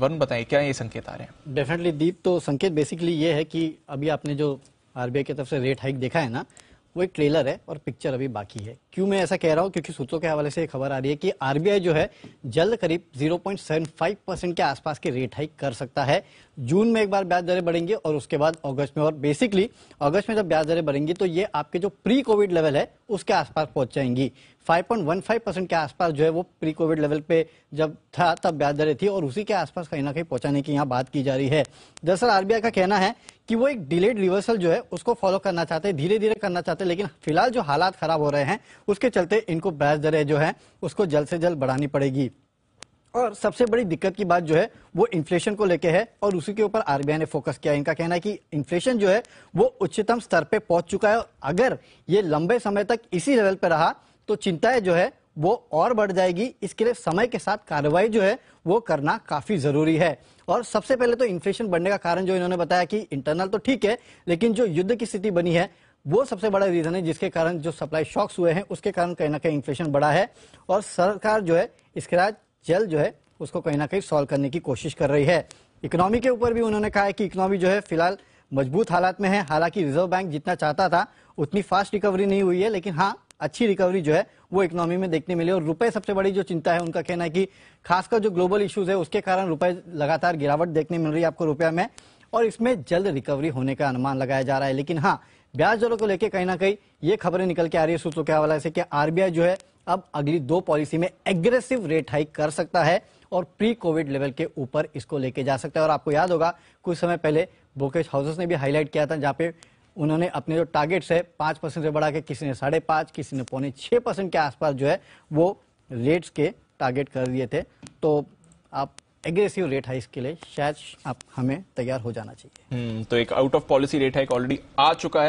वरुण बताइए क्या ये संकेत आ रहे हैं डेफिनेटली दीप तो संकेत बेसिकली ये है कि अभी आपने जो आरबीआई की तरफ से रेट हाइक देखा है ना वो एक ट्रेलर है और पिक्चर अभी बाकी है क्यों मैं ऐसा कह रहा हूँ क्योंकि सूत्रों के हवाले से खबर आ रही है कि आरबीआई जो है जल्द करीब जीरो परसेंट के आसपास के रेट हाइक कर सकता है जून में एक बार ब्याज दरें बढ़ेंगी और उसके बाद अगस्त में और बेसिकली अगस्त में जब ब्याज दरें बढ़ेंगी तो ये आपके जो प्री कोविड लेवल है उसके आसपास पहुंच जाएंगी 5.15 परसेंट के आसपास जो है वो प्री कोविड लेवल पे जब था तब ब्याज दरें थी और उसी के आसपास कहीं ना कहीं पहुंचाने की यहाँ बात की जा रही है दरअसल आरबीआई का कहना है कि वो एक डिलेड रिवर्सल जो है उसको फॉलो करना चाहते हैं धीरे धीरे करना चाहते हैं लेकिन फिलहाल जो हालात खराब हो रहे हैं उसके चलते इनको ब्याज दरें जो है उसको जल्द से जल्द बढ़ानी पड़ेगी और सबसे बड़ी दिक्कत की बात जो है वो इन्फ्लेशन को लेके है और उसी के ऊपर आरबीआई ने फोकस किया इनका कहना है कि इन्फ्लेशन जो है वो उच्चतम स्तर पे पहुंच चुका है और अगर ये लंबे समय तक इसी लेवल पे रहा तो चिंताएं जो है वो और बढ़ जाएगी इसके लिए समय के साथ कार्रवाई जो है वो करना काफी जरूरी है और सबसे पहले तो इन्फ्लेशन बढ़ने का कारण जो इन्होंने बताया कि इंटरनल तो ठीक है लेकिन जो युद्ध की स्थिति बनी है वो सबसे बड़ा रीजन है जिसके कारण जो सप्लाई शॉक्स हुए हैं उसके कारण कहीं ना कहीं इन्फ्लेशन बढ़ा है और सरकार जो है इसके बाद जल्द जो है उसको कहीं ना कहीं सॉल्व करने की कोशिश कर रही है इकोनॉमी के ऊपर भी उन्होंने कहा है कि इकोनॉमी जो है फिलहाल मजबूत हालात में है हालांकि रिजर्व बैंक जितना चाहता था उतनी फास्ट रिकवरी नहीं हुई है लेकिन हाँ अच्छी रिकवरी जो है वो इकोनॉमी में देखने मिली और रुपए सबसे बड़ी जो चिंता है उनका कहना है कि खासकर जो ग्लोबल इश्यूज है उसके कारण रुपए लगातार गिरावट देखने मिल रही है आपको रुपया में और इसमें जल्द रिकवरी होने का अनुमान लगाया जा रहा है लेकिन हाँ ब्याज दरों को लेकर कहीं ना कहीं ये खबरें निकल के आ रही है सूत्रों के हवाले से कि आरबीआई जो है अब अगली दो पॉलिसी में एग्रेसिव रेट हाइक कर सकता है और प्री कोविड लेवल के ऊपर इसको लेके जा सकता है और आपको याद होगा कुछ समय पहले बोकेश हाउसेस ने भी हाईलाइट किया था जहां पे उन्होंने अपने जो टारगेट्स है पांच परसेंट से बढ़ा के किसी ने साढ़े पांच किसी ने पौने छह परसेंट के आसपास जो है वो रेट्स के टारगेट कर दिए थे तो आप एग्रेसिव रेट हाइक के लिए शायद आप हमें तैयार हो जाना चाहिए हम्म, तो एक out of policy rate hike already आ चुका है